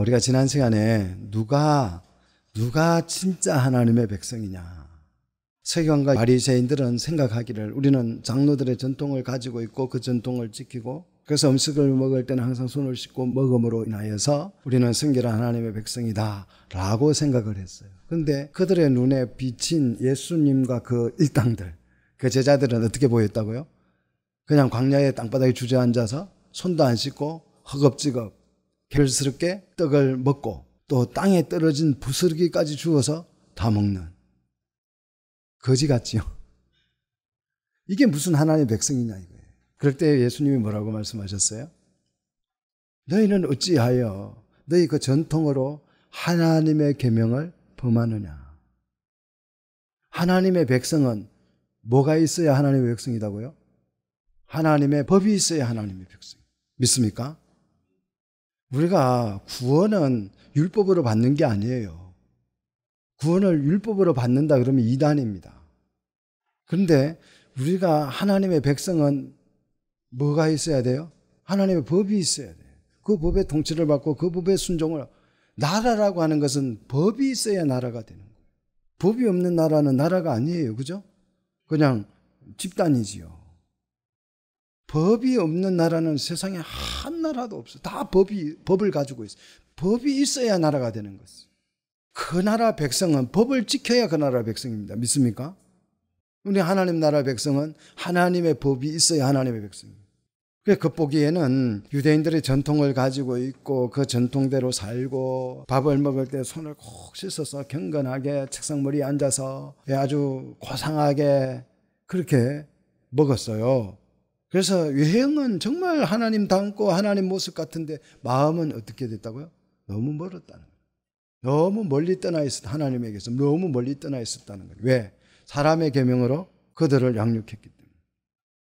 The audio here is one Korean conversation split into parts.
우리가 지난 시간에 누가 누가 진짜 하나님의 백성이냐 세관과 바리새인들은 생각하기를 우리는 장로들의 전통을 가지고 있고 그 전통을 지키고 그래서 음식을 먹을 때는 항상 손을 씻고 먹음으로 인하여서 우리는 승결한 하나님의 백성이다 라고 생각을 했어요. 그런데 그들의 눈에 비친 예수님과 그 일당들, 그 제자들은 어떻게 보였다고요? 그냥 광야의 땅바닥에 주저앉아서 손도 안 씻고 허겁지겁 결스럽게 떡을 먹고 또 땅에 떨어진 부스러기까지 주워서 다 먹는 거지 같지요. 이게 무슨 하나님의 백성이냐 이거예요. 그럴 때 예수님이 뭐라고 말씀하셨어요? 너희는 어찌하여 너희 그 전통으로 하나님의 계명을 범하느냐? 하나님의 백성은 뭐가 있어야 하나님의 백성이라고요? 하나님의 법이 있어야 하나님의 백성. 믿습니까? 우리가 구원은 율법으로 받는 게 아니에요. 구원을 율법으로 받는다 그러면 이단입니다. 그런데 우리가 하나님의 백성은 뭐가 있어야 돼요? 하나님의 법이 있어야 돼요. 그 법의 통치를 받고 그 법의 순종을 나라라고 하는 것은 법이 있어야 나라가 되는 거예요. 법이 없는 나라는 나라가 아니에요. 그죠? 그냥 집단이지요. 법이 없는 나라는 세상에 한 나라도 없어. 다 법이, 법을 가지고 있어. 법이 있어야 나라가 되는 것이. 그 나라 백성은 법을 지켜야 그 나라 백성입니다. 믿습니까? 우리 하나님 나라 백성은 하나님의 법이 있어야 하나님의 백성입니다. 그보기에는 유대인들의 전통을 가지고 있고 그 전통대로 살고 밥을 먹을 때 손을 콕 씻어서 경건하게 책상머리에 앉아서 아주 고상하게 그렇게 먹었어요. 그래서 유형은 정말 하나님 닮고 하나님 모습 같은데 마음은 어떻게 됐다고요? 너무 멀었다는 거예요. 너무 멀리 떠나 있었다. 하나님에게서 너무 멀리 떠나 있었다는 거예요. 왜? 사람의 계명으로 그들을 양육했기 때문에.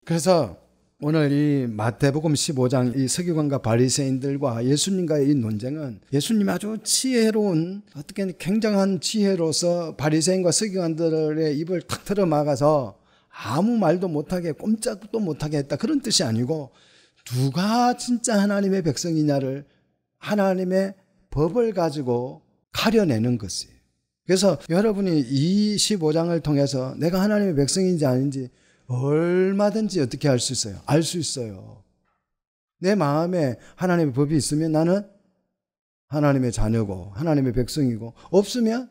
그래서 오늘 이 마태복음 15장 이 서기관과 바리새인들과 예수님과의 이 논쟁은 예수님이 아주 지혜로운 어떻게 굉장한 지혜로서 바리새인과 서기관들의 입을 탁 틀어 막아서 아무 말도 못하게 꼼짝도 못하게 했다 그런 뜻이 아니고 누가 진짜 하나님의 백성이냐를 하나님의 법을 가지고 가려내는 것이에요. 그래서 여러분이 이 15장을 통해서 내가 하나님의 백성인지 아닌지 얼마든지 어떻게 알 수 있어요. 알 수 있어요. 내 마음에 하나님의 법이 있으면 나는 하나님의 자녀고 하나님의 백성이고 없으면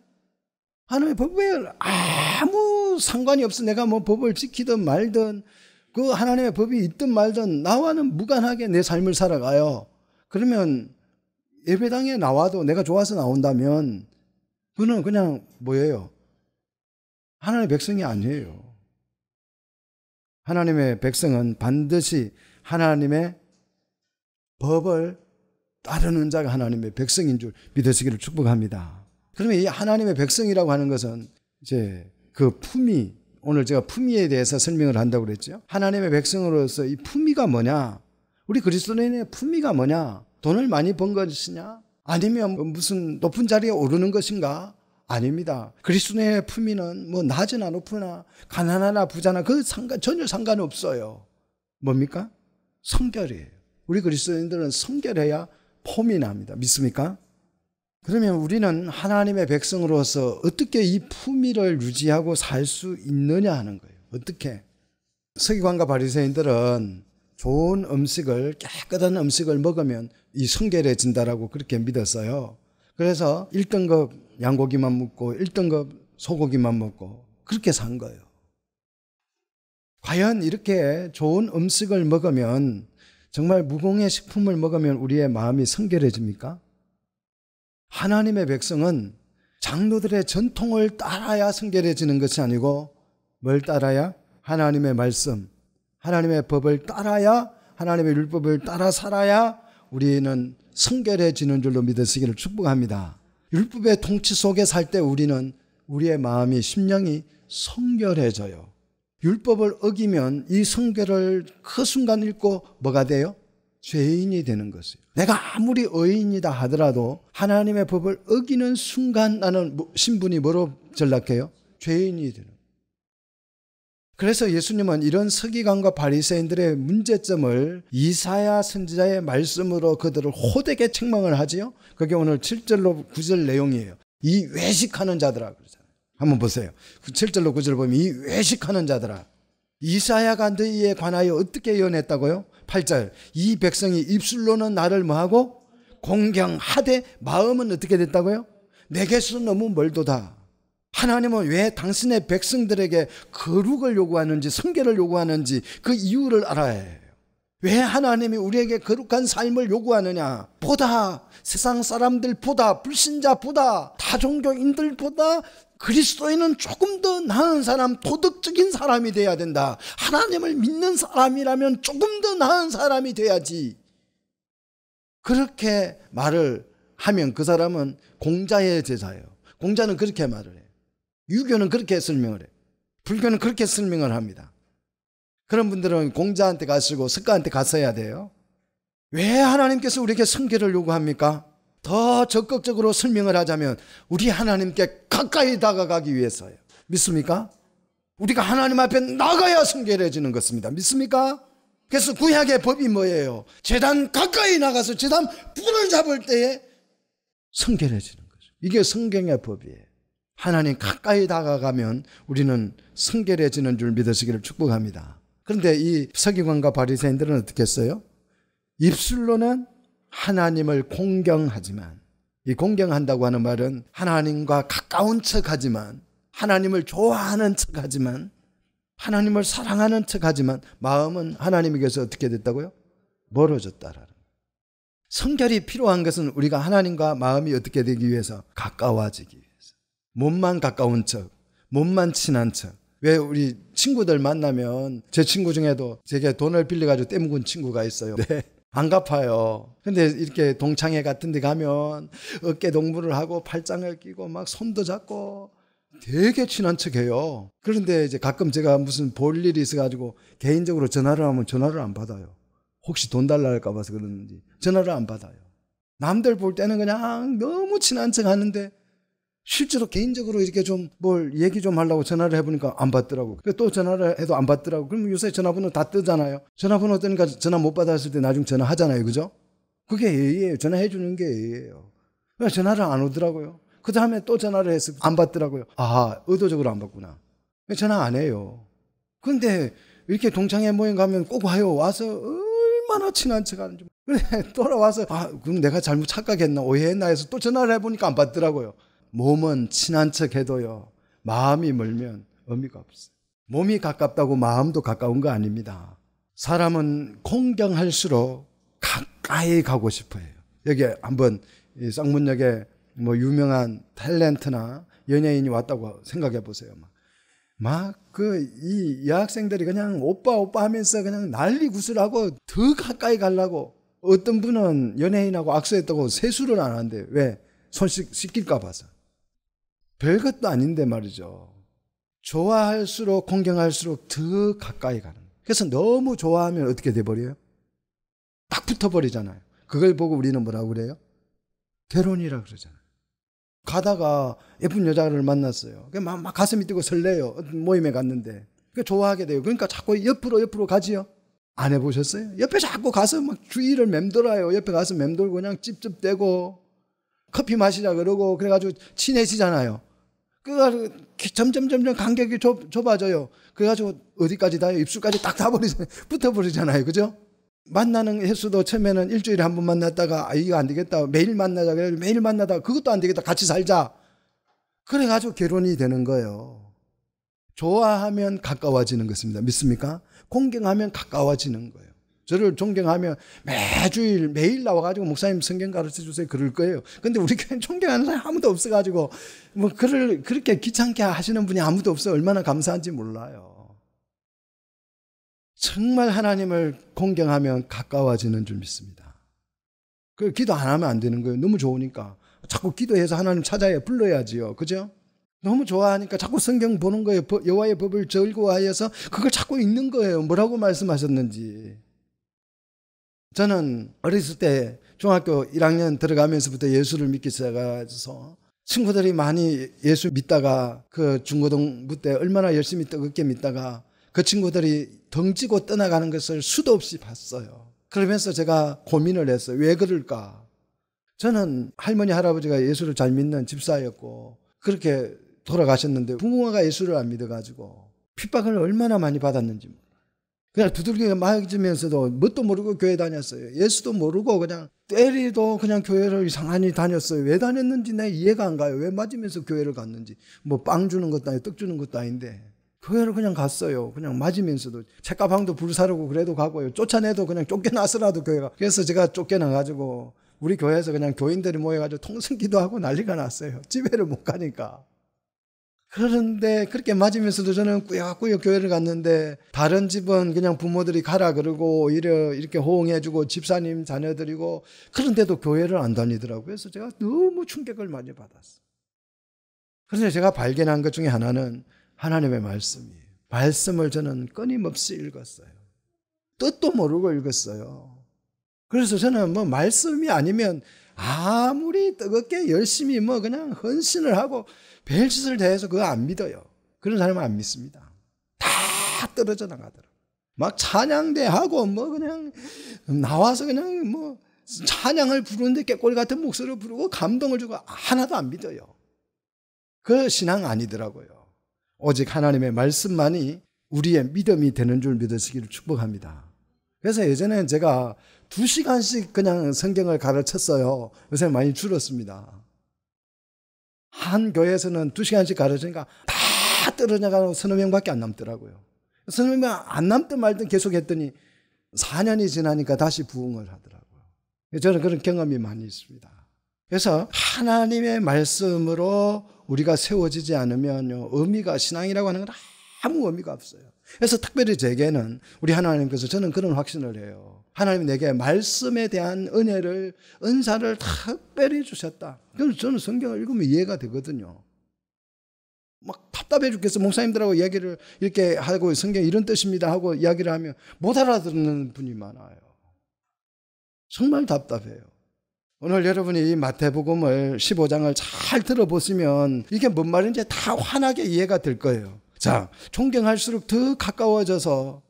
하나님의 법을 아무 상관이 없어. 내가 뭐 법을 지키든 말든 그 하나님의 법이 있든 말든 나와는 무관하게 내 삶을 살아가요. 그러면 예배당에 나와도 내가 좋아서 나온다면 그는 그냥 뭐예요? 하나님의 백성이 아니에요. 하나님의 백성은 반드시 하나님의 법을 따르는 자가 하나님의 백성인 줄 믿으시기를 축복합니다. 그러면 이 하나님의 백성이라고 하는 것은 이제 그 품위 오늘 제가 품위에 대해서 설명을 한다고 그랬죠. 하나님의 백성으로서 이 품위가 뭐냐? 우리 그리스도인의 품위가 뭐냐? 돈을 많이 번 것이냐? 아니면 뭐 무슨 높은 자리에 오르는 것인가? 아닙니다. 그리스도인의 품위는 뭐 낮으나 높으나 가난하나 부자나 그 상관 전혀 상관없어요. 뭡니까? 성결이에요. 우리 그리스도인들은 성결해야 폼이 납니다. 믿습니까? 그러면 우리는 하나님의 백성으로서 어떻게 이 품위를 유지하고 살 수 있느냐 하는 거예요. 어떻게? 서기관과 바리새인들은 좋은 음식을 깨끗한 음식을 먹으면 이 성결해진다라고 그렇게 믿었어요. 그래서 1등급 양고기만 먹고 1등급 소고기만 먹고 그렇게 산 거예요. 과연 이렇게 좋은 음식을 먹으면 정말 무공의 식품을 먹으면 우리의 마음이 성결해집니까? 하나님의 백성은 장로들의 전통을 따라야 성결해지는 것이 아니고 뭘 따라야? 하나님의 말씀, 하나님의 법을 따라야 하나님의 율법을 따라 살아야 우리는 성결해지는 줄로 믿으시기를 축복합니다. 율법의 통치 속에 살 때 우리는 우리의 마음이 심령이 성결해져요. 율법을 어기면 이 성결을 그 순간 읽고 뭐가 돼요? 죄인이 되는 것이에요. 내가 아무리 의인이다 하더라도 하나님의 법을 어기는 순간 나는 뭐 신분이 뭐로 전락해요? 죄인이 되는. 그래서 예수님은 이런 서기관과 바리새인들의 문제점을 이사야 선지자의 말씀으로 그들을 호되게 책망을 하지요. 그게 오늘 7절로 9절 내용이에요. 이 외식하는 자들아 그러잖아요. 한번 보세요. 7절로 그 9절 보면 이 외식하는 자들아 이사야가 너희에 관하여 어떻게 예언했다고요? 8절 이 백성이 입술로는 나를 뭐하고 공경하되 마음은 어떻게 됐다고요? 내게서 너무 멀도다. 하나님은 왜 당신의 백성들에게 거룩을 요구하는지 성결을 요구하는지 그 이유를 알아야 해요. 왜 하나님이 우리에게 거룩한 삶을 요구하느냐? 보다 세상 사람들보다 불신자보다 다종교인들보다 그리스도인은 조금 더 나은 사람, 도덕적인 사람이 돼야 된다. 하나님을 믿는 사람이라면 조금 더 나은 사람이 돼야지. 그렇게 말을 하면 그 사람은 공자의 제자예요. 공자는 그렇게 말을 해요. 유교는 그렇게 설명을 해요. 불교는 그렇게 설명을 합니다. 그런 분들은 공자한테 가시고 석가한테 갔어야 돼요. 왜 하나님께서 우리에게 성계를 요구합니까? 더 적극적으로 설명을 하자면 우리 하나님께 가까이 다가가기 위해서예요. 믿습니까? 우리가 하나님 앞에 나가야 성결해지는 것입니다. 믿습니까? 그래서 구약의 법이 뭐예요? 재단 가까이 나가서 재단 불을 잡을 때에 성결해지는 거죠. 이게 성경의 법이에요. 하나님 가까이 다가가면 우리는 성결해지는 줄 믿으시기를 축복합니다. 그런데 이 서기관과 바리새인들은 어떻게 했어요? 입술로는 하나님을 공경하지만 이 공경한다고 하는 말은 하나님과 가까운 척하지만 하나님을 좋아하는 척하지만 하나님을 사랑하는 척하지만 마음은 하나님에게서 어떻게 됐다고요? 멀어졌다라는 성결이 필요한 것은 우리가 하나님과 마음이 어떻게 되기 위해서 가까워지기 위해서 몸만 가까운 척 몸만 친한 척왜 우리 친구들 만나면 제 친구 중에도 제게 돈을 빌려가지고 떼묵은 친구가 있어요. 네. 안 갚아요. 근데 이렇게 동창회 같은 데 가면 어깨 동무를 하고 팔짱을 끼고 막 손도 잡고 되게 친한 척 해요. 그런데 이제 가끔 제가 무슨 볼 일이 있어가지고 개인적으로 전화를 하면 전화를 안 받아요. 혹시 돈 달라 할까 봐서 그러는지 전화를 안 받아요. 남들 볼 때는 그냥 너무 친한 척 하는데 실제로 개인적으로 이렇게 좀 뭘 얘기 좀 하려고 전화를 해보니까 안 받더라고. 또 전화를 해도 안 받더라고. 그럼 요새 전화번호 다 뜨잖아요. 전화번호 뜨니까 전화 못 받았을 때 나중 에 전화하잖아요. 그죠? 그게 예의예요. 전화해주는 게 예의예요. 전화를 안 오더라고요. 그 다음에 또 전화를 해서 안 받더라고요. 아, 의도적으로 안 받구나. 전화 안 해요. 근데 이렇게 동창회 모임 가면 꼭 와요. 와서 얼마나 친한 척 하는지. 그래, 돌아와서, 아, 그럼 내가 잘못 착각했나, 오해했나 해서 또 전화를 해보니까 안 받더라고요. 몸은 친한 척 해도요, 마음이 멀면 의미가 없어요. 몸이 가깝다고 마음도 가까운 거 아닙니다. 사람은 공경할수록 가까이 가고 싶어요. 해 여기 한번 쌍문역에 뭐 유명한 탤런트나 연예인이 왔다고 생각해 보세요. 막 그 이 여학생들이 그냥 오빠 오빠 하면서 그냥 난리 구슬하고 더 가까이 가려고 어떤 분은 연예인하고 악수했다고 세수를 안 한대요. 왜? 손 씻, 씻길까 봐서. 별것도 아닌데 말이죠. 좋아할수록 공경할수록 더 가까이 가는. 그래서 너무 좋아하면 어떻게 돼버려요? 딱 붙어버리잖아요. 그걸 보고 우리는 뭐라고 그래요? 결혼이라 그러잖아요. 가다가 예쁜 여자를 만났어요. 막, 막 가슴이 뛰고 설레요. 모임에 갔는데. 그 좋아하게 돼요. 그러니까 자꾸 옆으로 옆으로 가지요. 안 해보셨어요? 옆에 자꾸 가서 막 주위를 맴돌아요. 옆에 가서 맴돌고 그냥 찝찝대고 커피 마시자 그러고 그래가지고 친해지잖아요. 그래가지고 점점 점점 간격이 좁, 좁아져요. 그래가지고 어디까지 다 입술까지 딱 다버리잖아요. 붙어버리잖아요. 그죠? 만나는 횟수도 처음에는 일주일에 한 번 만났다가 아 이거 안 되겠다. 매일 만나자. 그래 매일 만나다 그것도 안 되겠다. 같이 살자. 그래가지고 결혼이 되는 거예요. 좋아하면 가까워지는 것입니다. 믿습니까? 공경하면 가까워지는 거예요. 저를 존경하며 매주일 매일 나와가지고 목사님 성경 가르쳐 주세요 그럴 거예요. 근데 우리 교회 존경하는 사람 아무도 없어가지고 뭐 그를 그렇게 귀찮게 하시는 분이 아무도 없어 얼마나 감사한지 몰라요. 정말 하나님을 공경하면 가까워지는 줄 믿습니다. 그 기도 안 하면 안 되는 거예요. 너무 좋으니까 자꾸 기도해서 하나님 찾아야 불러야지요. 그죠? 너무 좋아하니까 자꾸 성경 보는 거예요. 여호와의 법을 즐거워하여서 그걸 자꾸 읽는 거예요. 뭐라고 말씀하셨는지. 저는 어렸을 때 중학교 1학년 들어가면서부터 예수를 믿기 시작해서 친구들이 많이 예수 믿다가 그 중고등부 때 얼마나 열심히 뜨겁게 믿다가 그 친구들이 덩치고 떠나가는 것을 수도 없이 봤어요. 그러면서 제가 고민을 했어요. 왜 그럴까? 저는 할머니, 할아버지가 예수를 잘 믿는 집사였고 그렇게 돌아가셨는데 부모가 예수를 안 믿어가지고 핍박을 얼마나 많이 받았는지 그냥 두들겨 맞으면서도 뭣도 모르고 교회 다녔어요. 예수도 모르고 그냥 때리도 그냥 교회를 이 상하니 다녔어요. 왜 다녔는지 내가 이해가 안 가요. 왜 맞으면서 교회를 갔는지. 뭐 빵 주는 것도 아니고 떡 주는 것도 아닌데. 교회를 그냥 갔어요. 그냥 맞으면서도 책가방도 불사르고 그래도 가고요. 쫓아내도 그냥 쫓겨나서라도 교회가. 그래서 제가 쫓겨나가지고 우리 교회에서 그냥 교인들이 모여가지고 통성기도 하고 난리가 났어요. 집에를 못 가니까. 그런데 그렇게 맞으면서도 저는 꾸역꾸역 교회를 갔는데 다른 집은 그냥 부모들이 가라 그러고 오히려 이렇게 호응해주고 집사님 자녀들이고 그런데도 교회를 안 다니더라고요. 그래서 제가 너무 충격을 많이 받았어요. 그래서 제가 발견한 것 중에 하나는 하나님의 말씀이에요. 말씀을 저는 끊임없이 읽었어요. 뜻도 모르고 읽었어요. 그래서 저는 뭐 말씀이 아니면 아무리 뜨겁게 열심히 뭐 그냥 헌신을 하고 벨짓을 대해서 그거 안 믿어요. 그런 사람은 안 믿습니다. 다 떨어져 나가더라고요. 막 찬양대하고 뭐 그냥 나와서 그냥 뭐 찬양을 부르는데 깨꼬리 같은 목소리를 부르고 감동을 주고 하나도 안 믿어요. 그 신앙 아니더라고요. 오직 하나님의 말씀만이 우리의 믿음이 되는 줄 믿으시기를 축복합니다. 그래서 예전에 제가 두 시간씩 그냥 성경을 가르쳤어요. 요새 많이 줄었습니다. 한 교회에서는 두 시간씩 가르치니까 다 떨어져가고 서너 명밖에 안 남더라고요. 서너 명안 남든 말든 계속 했더니 4년이 지나니까 다시 부흥을 하더라고요. 저는 그런 경험이 많이 있습니다. 그래서 하나님의 말씀으로 우리가 세워지지 않으면요, 의미가 신앙이라고 하는 건 아무 의미가 없어요. 그래서 특별히 제게는 우리 하나님께서 저는 그런 확신을 해요. 하나님 내게 말씀에 대한 은혜를 은사를 특별히 주셨다. 그래서 저는 성경을 읽으면 이해가 되거든요. 막 답답해 죽겠어. 목사님들하고 이야기를 이렇게 하고 성경 이런 뜻입니다 하고 이야기를 하면 못 알아듣는 분이 많아요. 정말 답답해요. 오늘 여러분이 이 마태복음을 15장을 잘 들어보시면 이게 뭔 말인지 다 환하게 이해가 될 거예요. 자, 존경할수록 더 가까워져서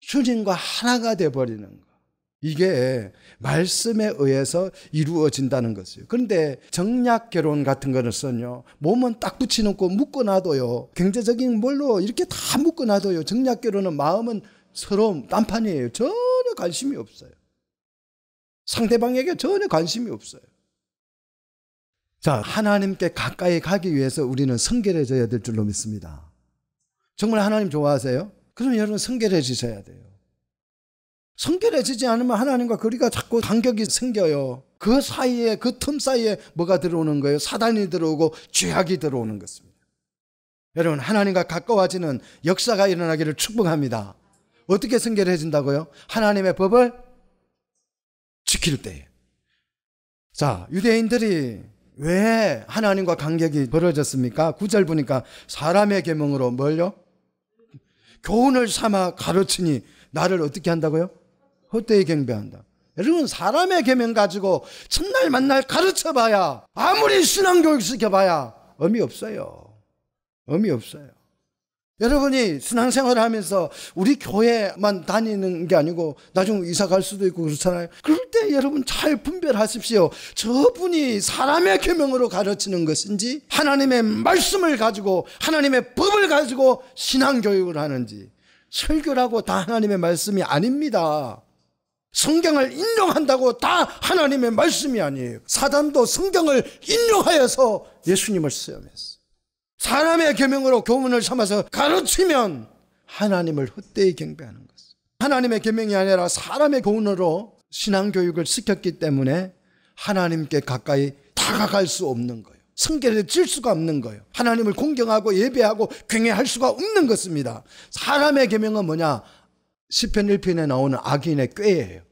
주님과 하나가 돼버리는 거. 이게 말씀에 의해서 이루어진다는 것이에요. 그런데 정략 결혼 같은 것은요 몸은 딱 붙여놓고 묶어놔도요, 경제적인 뭘로 이렇게 다 묶어놔도요, 정략 결혼은 마음은 서로 딴판이에요. 전혀 관심이 없어요. 상대방에게 전혀 관심이 없어요. 자, 하나님께 가까이 가기 위해서 우리는 성결해져야 될 줄로 믿습니다. 정말 하나님 좋아하세요? 그럼 여러분 성결해지셔야 돼요. 성결해지지 않으면 하나님과 거리가 자꾸 간격이 생겨요. 그 사이에 그 틈 사이에 뭐가 들어오는 거예요? 사단이 들어오고 죄악이 들어오는 것입니다. 여러분 하나님과 가까워지는 역사가 일어나기를 축복합니다. 어떻게 성결해진다고요? 하나님의 법을 지킬 때. 자 유대인들이 왜 하나님과 간격이 벌어졌습니까? 구절 보니까 사람의 계명으로 뭘요? 교훈을 삼아 가르치니 나를 어떻게 한다고요? 헛되이 경배한다. 여러분 사람의 계명 가지고 첫날 만날 가르쳐봐야 아무리 신앙교육 시켜봐야 의미 없어요. 의미 없어요. 여러분이 신앙생활을 하면서 우리 교회만 다니는 게 아니고 나중 이사 갈 수도 있고 그렇잖아요. 그럴 때 여러분 잘 분별하십시오. 저분이 사람의 계명으로 가르치는 것인지 하나님의 말씀을 가지고 하나님의 법을 가지고 신앙 교육을 하는지 설교라고 다 하나님의 말씀이 아닙니다. 성경을 인용한다고 다 하나님의 말씀이 아니에요. 사단도 성경을 인용하여서 예수님을 수염했어. 사람의 계명으로 교훈을 삼아서 가르치면 하나님을 헛되이 경배하는 것. 하나님의 계명이 아니라 사람의 교훈으로 신앙 교육을 시켰기 때문에 하나님께 가까이 다가갈 수 없는 거예요. 성결에 질 수가 없는 거예요. 하나님을 공경하고 예배하고 경외할 수가 없는 것입니다. 사람의 계명은 뭐냐? 시편 1편에 나오는 악인의 꾀예요.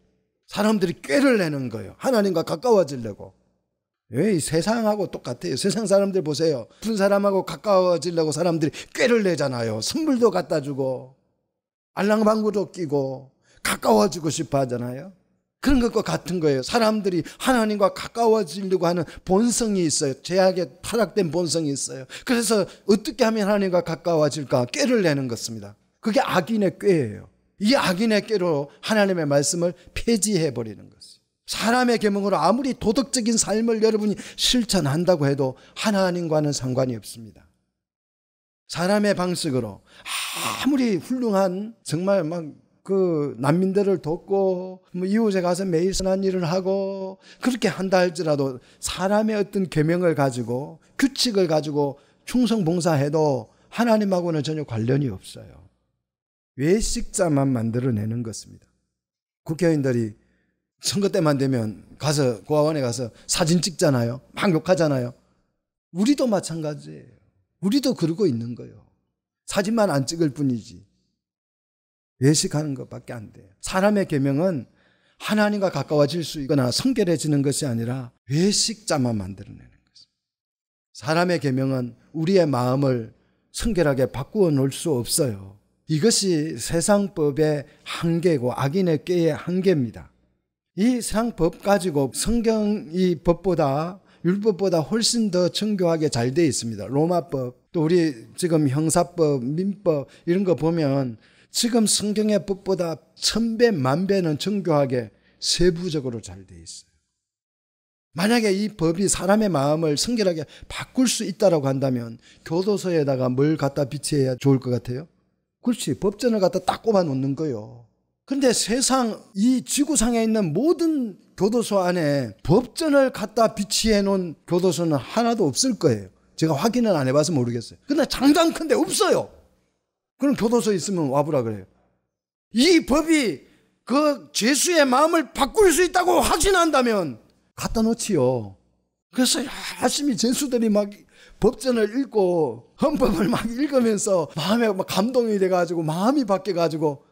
사람들이 꾀를 내는 거예요. 하나님과 가까워지려고. 왜 예, 세상하고 똑같아요. 세상 사람들 보세요. 푼 사람하고 가까워지려고 사람들이 꾀를 내잖아요. 선물도 갖다 주고 알랑방구도 끼고 가까워지고 싶어 하잖아요. 그런 것과 같은 거예요. 사람들이 하나님과 가까워지려고 하는 본성이 있어요. 제약에 타락된 본성이 있어요. 그래서 어떻게 하면 하나님과 가까워질까? 꾀를 내는 것입니다. 그게 악인의 꾀예요. 이악인에게로 하나님의 말씀을 폐지해 버리는 것이 사람의 계명으로 아무리 도덕적인 삶을 여러분이 실천한다고 해도 하나님과는 상관이 없습니다. 사람의 방식으로 아무리 훌륭한 정말 막 그 난민들을 돕고 뭐 이웃에 가서 매일 선한 일을 하고 그렇게 한다 할지라도 사람의 어떤 계명을 가지고 규칙을 가지고 충성 봉사해도 하나님하고는 전혀 관련이 없어요. 외식자만 만들어내는 것입니다. 국회의원들이 선거 때만 되면 가서 고아원에 가서 사진 찍잖아요. 막 욕하잖아요. 우리도 마찬가지예요. 우리도 그러고 있는 거예요. 사진만 안 찍을 뿐이지. 외식하는 것밖에 안 돼요. 사람의 계명은 하나님과 가까워질 수 있거나 성결해지는 것이 아니라 외식자만 만들어내는 것입니다. 사람의 계명은 우리의 마음을 성결하게 바꾸어 놓을 수 없어요. 이것이 세상법의 한계고 악인의 꾀의 한계입니다. 이 세상법 가지고 성경이 법보다 율법보다 훨씬 더 정교하게 잘 되어 있습니다. 로마법, 또 우리 지금 형사법, 민법 이런 거 보면 지금 성경의 법보다 천배, 만배는 정교하게 세부적으로 잘 되어 있어요. 만약에 이 법이 사람의 마음을 성결하게 바꿀 수 있다고 한다면 교도소에다가 뭘 갖다 비치해야 좋을 것 같아요? 그렇지. 법전을 갖다 딱 꼽아 놓는 거요. 그런데 세상 이 지구상에 있는 모든 교도소 안에 법전을 갖다 비치해 놓은 교도소는 하나도 없을 거예요. 제가 확인을 안 해봐서 모르겠어요. 근데 장담 큰데 없어요. 그럼 교도소 있으면 와보라 그래요. 이 법이 그 죄수의 마음을 바꿀 수 있다고 확신한다면 갖다 놓지요. 그래서 열심히 죄수들이 막 법전을 읽고 헌법을 막 읽으면서 마음에 막 감동이 돼가지고 마음이 바뀌어가지고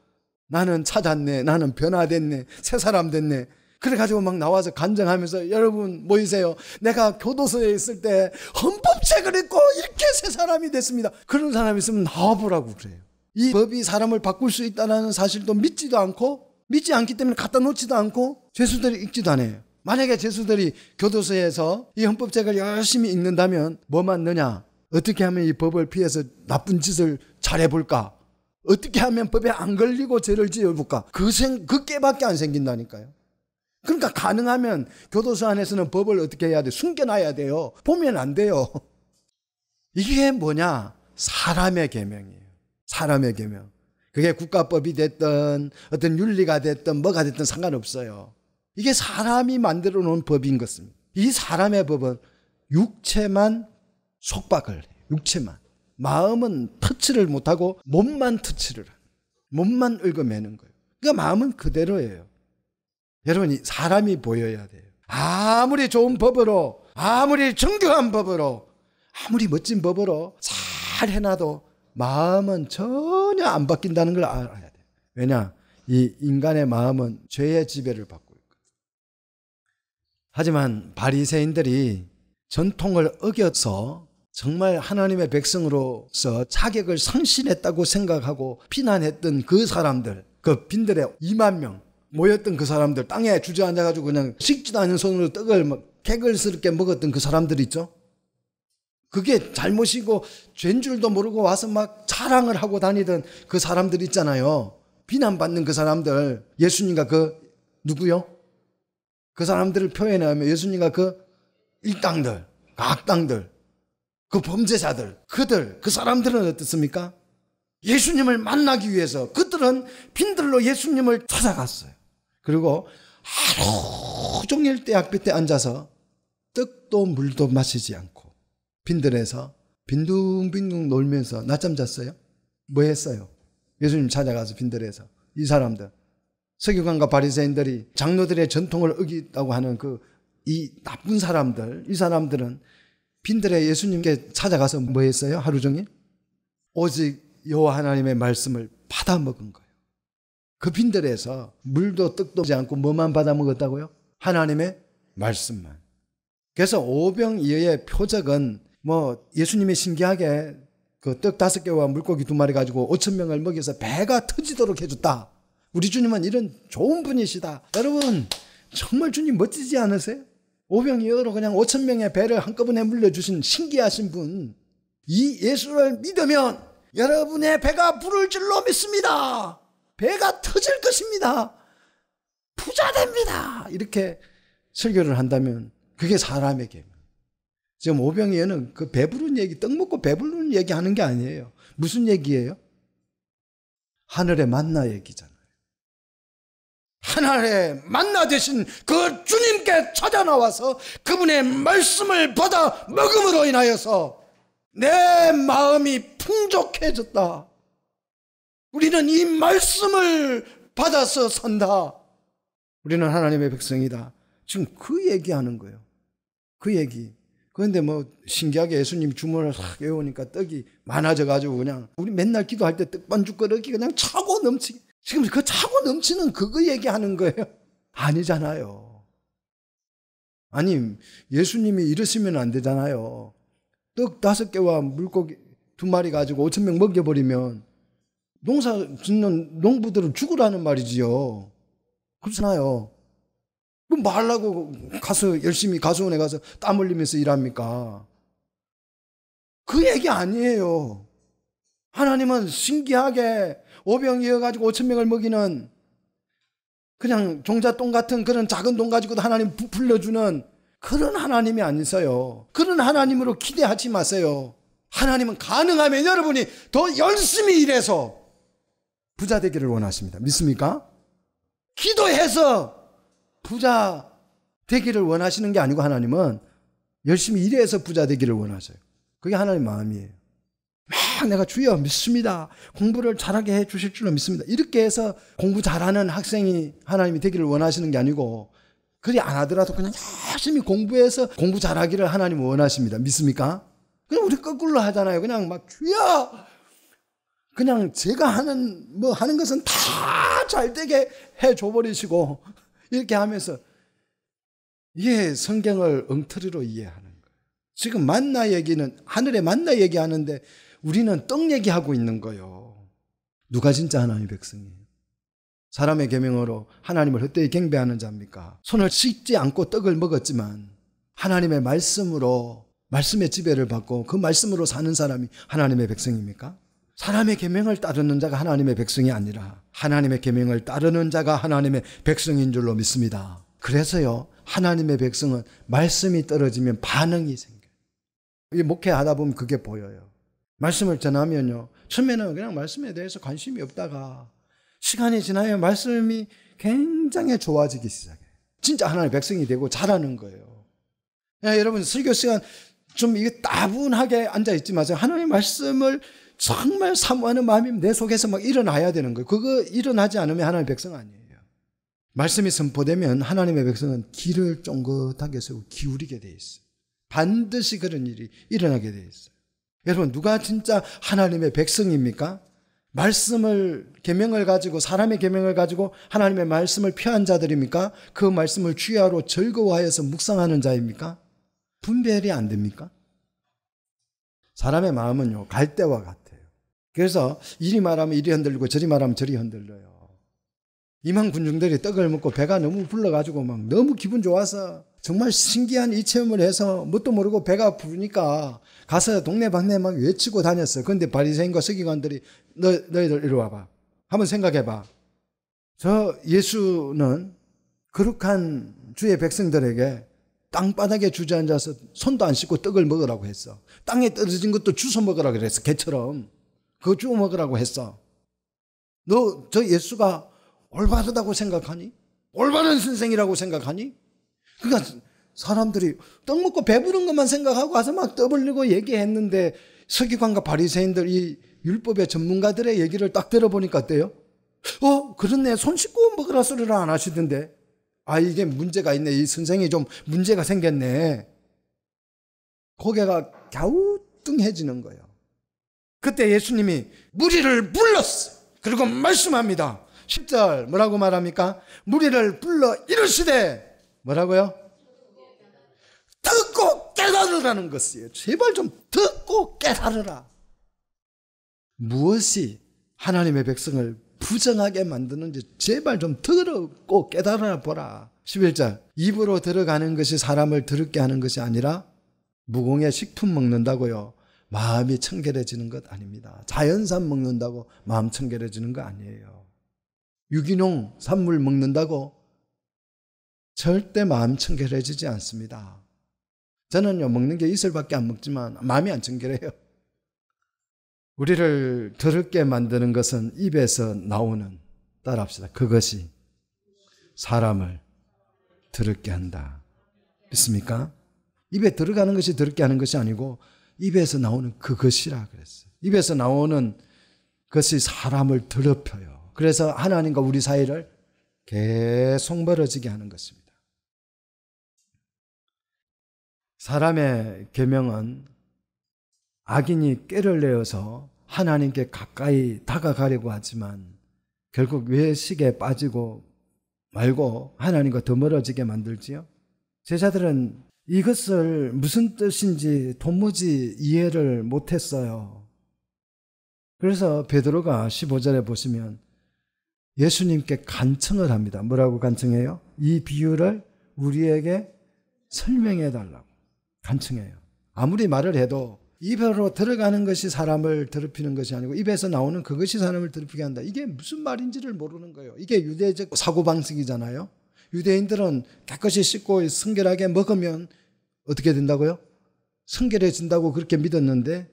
나는 찾았네. 나는 변화됐네. 새 사람 됐네. 그래가지고 막 나와서 간증하면서 여러분 모이세요. 뭐 내가 교도소에 있을 때 헌법책을 읽고 이렇게 새 사람이 됐습니다. 그런 사람 있으면 나와보라고 그래요. 이 법이 사람을 바꿀 수 있다는 사실도 믿지도 않고 믿지 않기 때문에 갖다 놓지도 않고 죄수들이 읽지도 않아요. 만약에 제수들이 교도소에서 이 헌법책을 열심히 읽는다면 뭐만 느냐? 어떻게 하면 이 법을 피해서 나쁜 짓을 잘해볼까? 어떻게 하면 법에 안 걸리고 죄를 지어볼까? 그, 생, 그 깨밖에 안 생긴다니까요. 그러니까 가능하면 교도소 안에서는 법을 어떻게 해야 돼? 숨겨놔야 돼요. 보면 안 돼요. 이게 뭐냐? 사람의 계명이에요. 사람의 계명. 그게 국가법이 됐든 어떤 윤리가 됐든 뭐가 됐든 상관없어요. 이게 사람이 만들어 놓은 법인 것입니다. 이 사람의 법은 육체만 속박을 해요. 육체만. 마음은 터치를 못하고 몸만 터치를 하는 몸만 읽어매는 거예요. 그러니까 마음은 그대로예요. 여러분 사람이 보여야 돼요. 아무리 좋은 법으로 아무리 정교한 법으로 아무리 멋진 법으로 잘 해놔도 마음은 전혀 안 바뀐다는 걸 알아야 돼요. 왜냐 이 인간의 마음은 죄의 지배를 받고 하지만 바리새인들이 전통을 어겨서 정말 하나님의 백성으로서 자격을 상실했다고 생각하고 비난했던 그 사람들, 그 빈들의 2만 명 모였던 그 사람들, 땅에 주저앉아가지고 그냥 식지도 않은 손으로 떡을 막 개글스럽게 먹었던 그 사람들 있죠? 그게 잘못이고 죄인 줄도 모르고 와서 막 자랑을 하고 다니던 그 사람들 있잖아요. 비난받는 그 사람들, 예수님과 그 누구요? 그 사람들을 표현하면 예수님과 그 일당들, 악당들, 그 범죄자들, 그들, 그 사람들은 어떻습니까? 예수님을 만나기 위해서 그들은 빈들로 예수님을 찾아갔어요. 그리고 하루 종일 대학 밑에 앉아서 떡도 물도 마시지 않고 빈들에서 빈둥빈둥 놀면서 낮잠 잤어요? 뭐 했어요? 예수님 찾아가서 빈들에서 이 사람들 석유관과 바리새인들이 장로들의 전통을 어기다고 하는 그 이 나쁜 사람들, 이 사람들은 빈들의 예수님께 찾아가서 뭐 했어요? 하루 종일? 오직 여호와 하나님의 말씀을 받아 먹은 거예요. 그 빈들에서 물도 떡도 지 않고 뭐만 받아 먹었다고요? 하나님의 말씀만. 그래서 오병이어의 표적은 뭐 예수님이 신기하게 그 떡 다섯 개와 물고기 두 마리 가지고 오천 명을 먹여서 배가 터지도록 해줬다. 우리 주님은 이런 좋은 분이시다. 여러분 정말 주님 멋지지 않으세요? 오병이어로 그냥 5천 명의 배를 한꺼번에 물려주신 신기하신 분. 이 예수를 믿으면 여러분의 배가 부를 줄로 믿습니다. 배가 터질 것입니다. 부자됩니다. 이렇게 설교를 한다면 그게 사람에게. 지금 오병이어는 그 배부른 얘기, 떡 먹고 배부른 얘기 하는 게 아니에요. 무슨 얘기예요? 하늘의 만나 얘기잖아. 하나의 만나 되신 그 주님께 찾아 나와서 그분의 말씀을 받아 먹음으로 인하여서 내 마음이 풍족해졌다. 우리는 이 말씀을 받아서 산다. 우리는 하나님의 백성이다. 지금 그 얘기하는 거예요. 그 얘기. 그런데 뭐 신기하게 예수님 주문을 싹 외우니까 떡이 많아져가지고 그냥 우리 맨날 기도할 때 떡반죽 거르기 그냥 차고 넘치게 지금 그 차고 넘치는 그거 얘기하는 거예요? 아니잖아요. 아니, 예수님이 이러시면 안 되잖아요. 떡 다섯 개와 물고기 두 마리 가지고 오천 명 먹여버리면 농사 짓는 농부들은 죽으라는 말이지요. 그렇잖아요. 그럼 말라고 가서 열심히 가수원에 가서 땀 흘리면서 일합니까? 그 얘기 아니에요. 하나님은 신기하게 5병 이어가지고 5천 명을 먹이는 그냥 종잣돈 같은 그런 작은 돈 가지고도 하나님 불러주는 그런 하나님이 아니세요. 그런 하나님으로 기대하지 마세요. 하나님은 가능하면 여러분이 더 열심히 일해서 부자 되기를 원하십니다. 믿습니까? 기도해서 부자 되기를 원하시는 게 아니고 하나님은 열심히 일해서 부자 되기를 원하세요. 그게 하나님 마음이에요. 막 내가 주여 믿습니다. 공부를 잘하게 해 주실 줄로 믿습니다. 이렇게 해서 공부 잘하는 학생이 하나님이 되기를 원하시는 게 아니고 그리 안 하더라도 그냥 열심히 공부해서 공부 잘하기를 하나님 원하십니다. 믿습니까? 그냥 우리 거꾸로 하잖아요. 그냥 막 주여 그냥 제가 하는 뭐 하는 것은 다 잘 되게 해줘 버리시고 이렇게 하면서 이게 성경을 엉터리로 이해하는 거예요. 지금 만나 얘기는 하늘에 만나 얘기하는데 우리는 떡 얘기하고 있는 거예요. 누가 진짜 하나님의 백성이에요? 사람의 계명으로 하나님을 헛되이 경배하는 자입니까? 손을 씻지 않고 떡을 먹었지만 하나님의 말씀으로 말씀의 지배를 받고 그 말씀으로 사는 사람이 하나님의 백성입니까? 사람의 계명을 따르는 자가 하나님의 백성이 아니라 하나님의 계명을 따르는 자가 하나님의 백성인 줄로 믿습니다. 그래서요 하나님의 백성은 말씀이 떨어지면 반응이 생겨요. 목회하다 보면 그게 보여요. 말씀을 전하면요. 처음에는 그냥 말씀에 대해서 관심이 없다가 시간이 지나면 말씀이 굉장히 좋아지기 시작해요. 진짜 하나님의 백성이 되고 잘하는 거예요. 야, 여러분 설교 시간 좀 이게 따분하게 앉아 있지 마세요. 하나님의 말씀을 정말 사모하는 마음이 내 속에서 막 일어나야 되는 거예요. 그거 일어나지 않으면 하나님의 백성 아니에요. 말씀이 선포되면 하나님의 백성은 길을 쫑긋하게 세우고 기울이게 돼 있어요. 반드시 그런 일이 일어나게 돼 있어요. 여러분 누가 진짜 하나님의 백성입니까? 말씀을 계명을 가지고 사람의 계명을 가지고 하나님의 말씀을 피한 자들입니까? 그 말씀을 주야로 즐거워하여서 묵상하는 자입니까? 분별이 안 됩니까? 사람의 마음은요 갈대와 같아요. 그래서 이리 말하면 이리 흔들리고 저리 말하면 저리 흔들려요. 이만 군중들이 떡을 먹고 배가 너무 불러가지고 막 너무 기분 좋아서 정말 신기한 이 체험을 해서 뭣도 모르고 배가 부르니까 가서 동네방네 막 외치고 다녔어. 그런데 바리새인과 서기관들이 너, 너희들 이리 와봐. 한번 생각해봐. 저 예수는 거룩한 주의 백성들에게 땅바닥에 주저앉아서 손도 안 씻고 떡을 먹으라고 했어. 땅에 떨어진 것도 주워 먹으라고 그랬어. 개처럼. 그거 주워 먹으라고 했어. 너 저 예수가 올바르다고 생각하니? 올바른 선생이라고 생각하니? 그러니까 사람들이 떡 먹고 배부른 것만 생각하고 와서 막 떠벌리고 얘기했는데 서기관과 바리새인들 이 율법의 전문가들의 얘기를 딱 들어보니까 어때요? 어 그렇네 손 씻고 먹으라 소리를 안 하시던데 아 이게 문제가 있네 이 선생이 좀 문제가 생겼네 고개가 갸우뚱해지는 거예요 그때 예수님이 무리를 불렀어 그리고 말씀합니다 10절 뭐라고 말합니까? 무리를 불러 이르시되 뭐라고요? 듣고 깨달으라는 것이에요. 제발 좀 듣고 깨달으라. 무엇이 하나님의 백성을 부정하게 만드는지 제발 좀 들었고 깨달아 보라. 11절. 입으로 들어가는 것이 사람을 더럽게 하는 것이 아니라 무공의 식품 먹는다고요. 마음이 청결해지는 것 아닙니다. 자연산 먹는다고 마음 청결해지는 거 아니에요. 유기농 산물 먹는다고 절대 마음 청결해지지 않습니다. 저는요, 먹는 게 이슬밖에 안 먹지만 마음이 안 청결해요. 우리를 더럽게 만드는 것은 입에서 나오는, 따라합시다. 그것이 사람을 더럽게 한다. 믿습니까? 입에 들어가는 것이 더럽게 하는 것이 아니고 입에서 나오는 그것이라 그랬어요. 입에서 나오는 것이 사람을 더럽혀요. 그래서 하나님과 우리 사이를 계속 멀어지게 하는 것입니다. 사람의 계명은 악인이 깨를 내어서 하나님께 가까이 다가가려고 하지만 결국 외식에 빠지고 말고 하나님과 더 멀어지게 만들지요. 제자들은 이것을 무슨 뜻인지 도무지 이해를 못했어요. 그래서 베드로가 15절에 보시면 예수님께 간청을 합니다. 뭐라고 간청해요? 이 비유를 우리에게 설명해 달라고. 간청해요 아무리 말을 해도 입으로 들어가는 것이 사람을 더럽히는 것이 아니고 입에서 나오는 그것이 사람을 더럽히게 한다. 이게 무슨 말인지를 모르는 거예요. 이게 유대적 사고방식이잖아요. 유대인들은 깨끗이 씻고 성결하게 먹으면 어떻게 된다고요? 성결해진다고 그렇게 믿었는데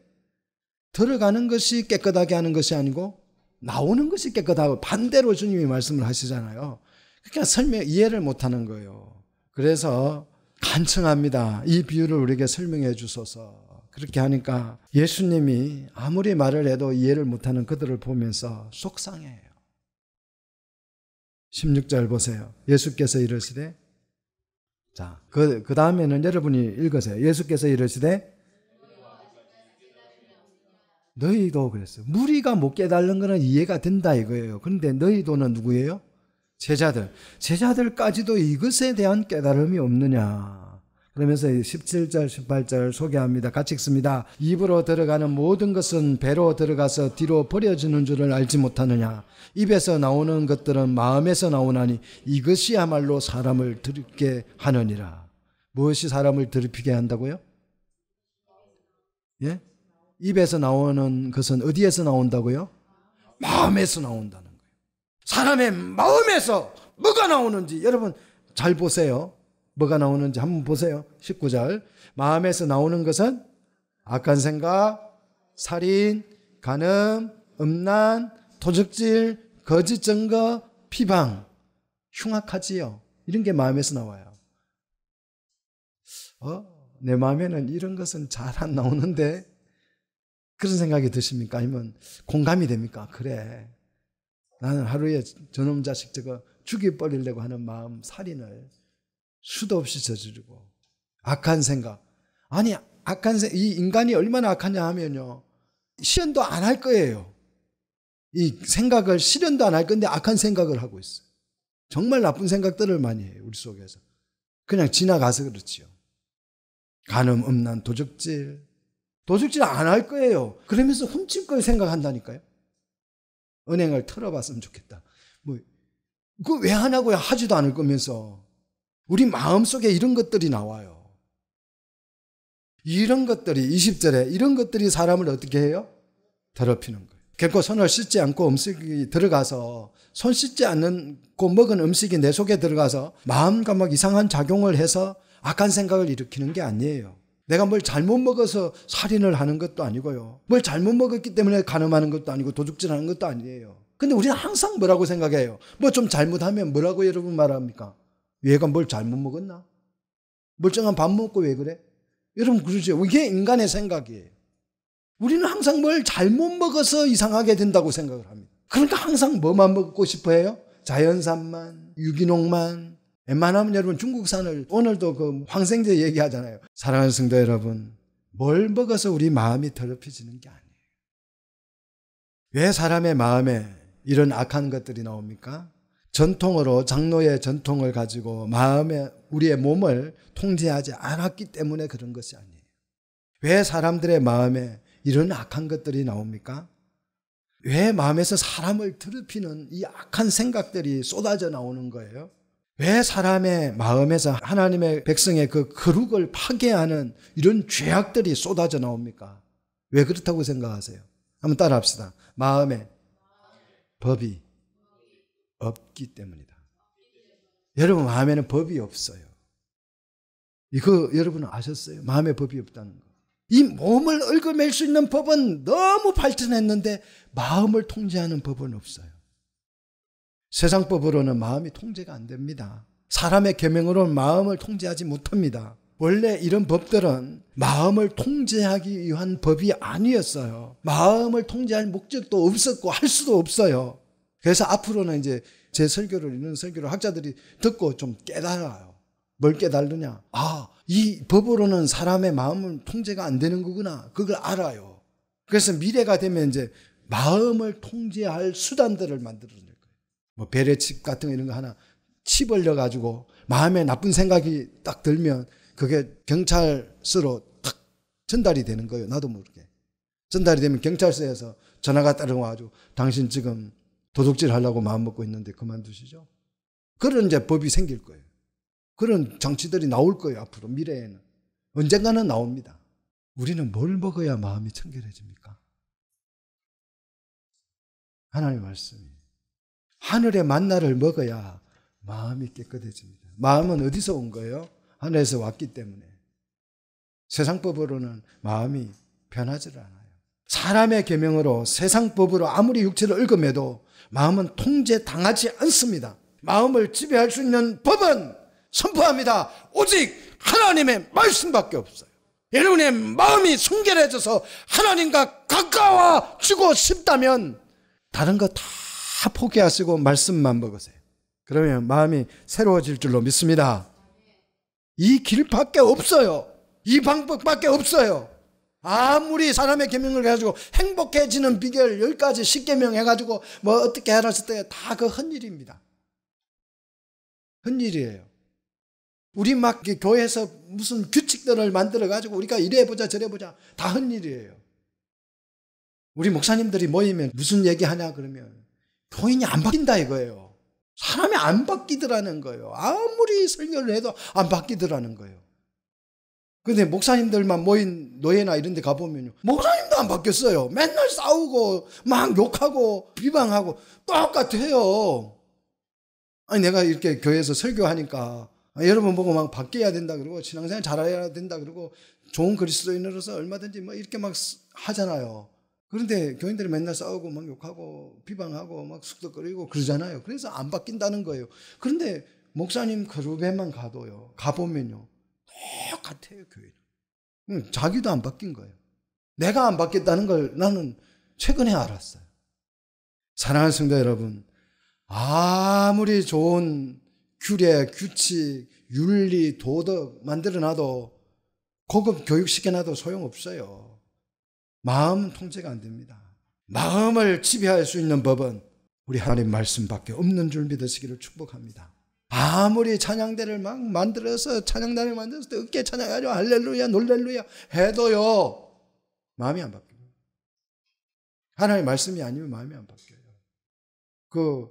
들어가는 것이 깨끗하게 하는 것이 아니고 나오는 것이 깨끗하고 반대로 주님이 말씀을 하시잖아요. 그러니까 설명 이해를 못하는 거예요. 그래서 간증합니다. 이 비유를 우리에게 설명해 주소서. 그렇게 하니까 예수님이 아무리 말을 해도 이해를 못하는 그들을 보면서 속상해요. 16절 보세요. 예수께서 이르시되 자, 그, 그 다음에는 여러분이 읽으세요. 예수께서 이르시되 너희도 그랬어요. 무리가 못 깨달은 거는 이해가 된다 이거예요. 그런데 너희도는 누구예요? 제자들, 제자들까지도 이것에 대한 깨달음이 없느냐. 그러면서 17절, 1 8절 소개합니다. 같이 읽습니다. 입으로 들어가는 모든 것은 배로 들어가서 뒤로 버려지는 줄을 알지 못하느냐. 입에서 나오는 것들은 마음에서 나오나니 이것이야말로 사람을 드럽게 하느니라. 무엇이 사람을 드럽게 한다고요? 예? 입에서 나오는 것은 어디에서 나온다고요? 마음에서 나온다. 사람의 마음에서 뭐가 나오는지 여러분 잘 보세요. 뭐가 나오는지 한번 보세요. 19절. 마음에서 나오는 것은 악한 생각, 살인, 간음, 음란, 도적질, 거짓 증거, 피방, 흉악하지요. 이런 게 마음에서 나와요. 어? 내 마음에는 이런 것은 잘 안 나오는데 그런 생각이 드십니까? 아니면 공감이 됩니까? 그래. 나는 하루에 저놈 자식 저거 죽이 버리려고 하는 마음, 살인을 수도 없이 저지르고 악한 생각. 아니 악한 생, 각이 인간이 얼마나 악하냐 하면요 시연도 안 할 거예요. 이 생각을 실현도 안 할 건데 악한 생각을 하고 있어요. 정말 나쁜 생각들을 많이 해요 우리 속에서. 그냥 지나가서 그렇지요. 간음, 음란, 도적질. 도적질 안 할 거예요. 그러면서 훔칠 걸 생각한다니까요. 은행을 털어봤으면 좋겠다. 뭐, 그왜안하고 하지도 않을 거면서. 우리 마음속에 이런 것들이 나와요. 이런 것들이, 20절에 이런 것들이 사람을 어떻게 해요? 더럽히는 거예요. 결코 손을 씻지 않고 음식이 들어가서 손 씻지 않고 먹은 음식이 내 속에 들어가서 마음과 막 이상한 작용을 해서 악한 생각을 일으키는 게 아니에요. 내가 뭘 잘못 먹어서 살인을 하는 것도 아니고요. 뭘 잘못 먹었기 때문에 가늠하는 것도 아니고 도둑질하는 것도 아니에요. 근데 우리는 항상 뭐라고 생각해요? 뭐 좀 잘못하면 뭐라고 여러분 말합니까? 얘가 뭘 잘못 먹었나? 멀쩡한 밥 먹고 왜 그래? 여러분 그러죠. 이게 인간의 생각이에요. 우리는 항상 뭘 잘못 먹어서 이상하게 된다고 생각을 합니다. 그러니까 항상 뭐만 먹고 싶어 해요? 자연산만, 유기농만, 웬만하면 여러분 중국산을 오늘도 그 황생제 얘기하잖아요. 사랑하는 성도 여러분, 뭘 먹어서 우리 마음이 더럽혀지는 게 아니에요. 왜 사람의 마음에 이런 악한 것들이 나옵니까? 전통으로 장로의 전통을 가지고 마음에 우리의 몸을 통제하지 않았기 때문에 그런 것이 아니에요. 왜 사람들의 마음에 이런 악한 것들이 나옵니까? 왜 마음에서 사람을 더럽히는 이 악한 생각들이 쏟아져 나오는 거예요? 왜 사람의 마음에서 하나님의 백성의 그 거룩을 파괴하는 이런 죄악들이 쏟아져 나옵니까? 왜 그렇다고 생각하세요? 한번 따라 합시다. 마음에 법이 없기 때문이다. 여러분 마음에는 법이 없어요. 이거 여러분 아셨어요? 마음에 법이 없다는 거. 이 몸을 얽어맬 수 있는 법은 너무 발전했는데 마음을 통제하는 법은 없어요. 세상법으로는 마음이 통제가 안 됩니다. 사람의 계명으로는 마음을 통제하지 못합니다. 원래 이런 법들은 마음을 통제하기 위한 법이 아니었어요. 마음을 통제할 목적도 없었고 할 수도 없어요. 그래서 앞으로는 이제 제 설교를 읽는 설교를 학자들이 듣고 좀 깨달아요. 뭘 깨달느냐? 아, 이 법으로는 사람의 마음은 통제가 안 되는 거구나. 그걸 알아요. 그래서 미래가 되면 이제 마음을 통제할 수단들을 만들어요. 뭐 베레칩 같은 거 이런 거 하나 치벌려 가지고 마음에 나쁜 생각이 딱 들면 그게 경찰서로 탁 전달이 되는 거예요. 나도 모르게. 전달이 되면 경찰서에서 전화가 따라와가지고 당신 지금 도둑질 하려고 마음먹고 있는데 그만두시죠. 그런 이제 법이 생길 거예요. 그런 정치들이 나올 거예요. 앞으로 미래에는. 언젠가는 나옵니다. 우리는 뭘 먹어야 마음이 청결해집니까? 하나님의 말씀이 하늘의 만나를 먹어야 마음이 깨끗해집니다. 마음은 어디서 온 거예요? 하늘에서 왔기 때문에. 세상법으로는 마음이 변하지 않아요. 사람의 계명으로 세상법으로 아무리 육체를 얽음해도 마음은 통제당하지 않습니다. 마음을 지배할 수 있는 법은 선포합니다. 오직 하나님의 말씀밖에 없어요. 여러분의 마음이 순결해져서 하나님과 가까워지고 싶다면 다른 거다 다 포기하시고 말씀만 먹으세요. 그러면 마음이 새로워질 줄로 믿습니다. 이 길밖에 없어요. 이 방법밖에 없어요. 아무리 사람의 계명을 가지고 행복해지는 비결 10가지 10계명 해가지고 뭐 어떻게 해놨을 때 다그 헛일입니다. 헛일이에요. 우리 막 교회에서 무슨 규칙들을 만들어가지고 우리가 이래보자 저래보자 다 헛일이에요. 우리 목사님들이 모이면 무슨 얘기하냐 그러면 교인이 안 바뀐다 이거예요. 사람이 안 바뀌더라는 거예요. 아무리 설교를 해도 안 바뀌더라는 거예요. 근데 목사님들만 모인 노예나 이런 데 가보면요. 목사님도 안 바뀌었어요. 맨날 싸우고, 막 욕하고, 비방하고, 똑같아요. 아니, 내가 이렇게 교회에서 설교하니까, 아, 여러분 보고 막 바뀌어야 된다 그러고, 신앙생활 잘해야 된다 그러고, 좋은 그리스도인으로서 얼마든지 뭐 이렇게 막 하잖아요. 그런데 교인들이 맨날 싸우고 막 욕하고 비방하고 막 숙덕거리고 그러잖아요. 그래서 안 바뀐다는 거예요. 그런데 목사님 그룹에만 가도요. 가보면요. 똑같아요, 교회는. 음, 자기도 안 바뀐 거예요. 내가 안 바뀌었다는 걸 나는 최근에 알았어요. 사랑하는 성도 여러분, 아무리 좋은 규례, 규칙, 윤리, 도덕 만들어놔도 고급 교육시켜놔도 소용없어요. 마음 통제가 안 됩니다. 마음을 지배할 수 있는 법은 우리 하나님 말씀밖에 없는 줄 믿으시기를 축복합니다. 아무리 찬양대를 막 만들어서 찬양단을 만들어서 어깨 찬양하려 할렐루야 놀렐루야 해도요 마음이 안 바뀌어요. 하나님 말씀이 아니면 마음이 안 바뀌어요. 그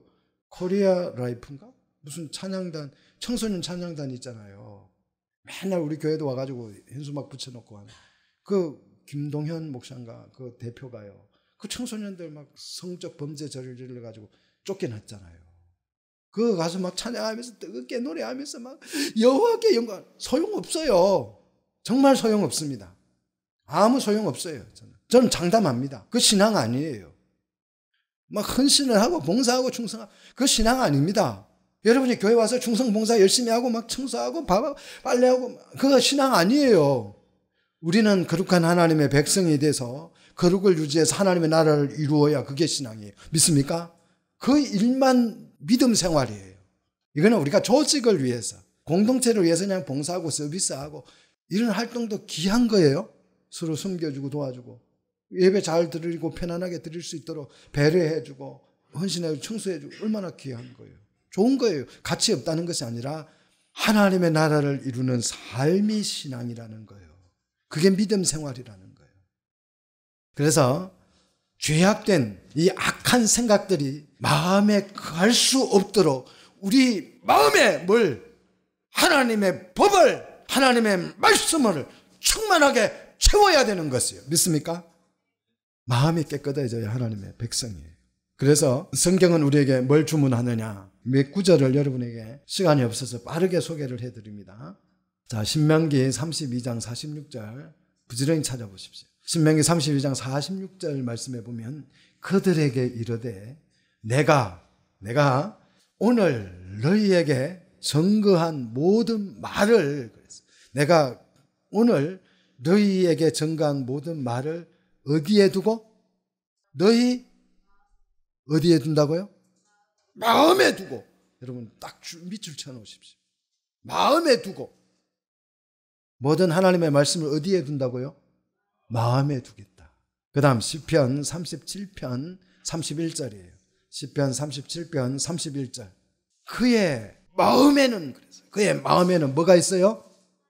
코리아 라이프인가 무슨 찬양단 청소년 찬양단 있잖아요. 맨날 우리 교회도 와가지고 현수막 붙여놓고 하는 그 김동현 목사인가 그 대표가요. 그 청소년들 막 성적 범죄 저지를 가지고 쫓겨났잖아요. 그 가서 막 찬양하면서 뜨겁게 노래하면서 막 여호와께 영광 소용없어요. 정말 소용없습니다. 아무 소용없어요. 저는. 저는 장담합니다. 그 신앙 아니에요. 막 헌신을 하고 봉사하고 충성하고 그 신앙 아닙니다. 여러분이 교회 와서 충성 봉사 열심히 하고 막 청소하고 밥 빨래하고 그거 신앙 아니에요. 우리는 거룩한 하나님의 백성이 돼서 거룩을 유지해서 하나님의 나라를 이루어야 그게 신앙이에요. 믿습니까? 그 일만 믿음 생활이에요. 이거는 우리가 조직을 위해서, 공동체를 위해서 그냥 봉사하고 서비스하고 이런 활동도 귀한 거예요. 서로 숨겨주고 도와주고 예배 잘 드리고 편안하게 드릴 수 있도록 배려해주고 헌신해주고 청소해주고 얼마나 귀한 거예요. 좋은 거예요. 가치 없다는 것이 아니라 하나님의 나라를 이루는 삶이 신앙이라는 거예요. 그게 믿음 생활이라는 거예요. 그래서 죄악된 이 악한 생각들이 마음에 갈할수 없도록 우리 마음에 뭘 하나님의 법을 하나님의 말씀을 충만하게 채워야 되는 것이에요. 믿습니까? 마음이 깨끗해져야 하나님의 백성이에요. 그래서 성경은 우리에게 뭘 주문하느냐? 몇 구절을 여러분에게 시간이 없어서 빠르게 소개를 해드립니다. 자, 신명기 32장 46절 부지런히 찾아보십시오. 신명기 32장 46절 말씀해 보면 그들에게 이르되 내가 내가 오늘 너희에게 정거한 모든 말을 그랬어. 내가 오늘 너희에게 정거한 모든 말을 어디에 두고 너희 어디에 둔다고요? 마음에 두고 여러분 딱 밑줄 쳐놓으십시오. 마음에 두고 뭐든 하나님의 말씀을 어디에 둔다고요? 마음에 두겠다. 그 다음 시편 37편 31절이에요. 시편 37편 31절. 그의 마음에는 그래서 그의 마음에는 뭐가 있어요?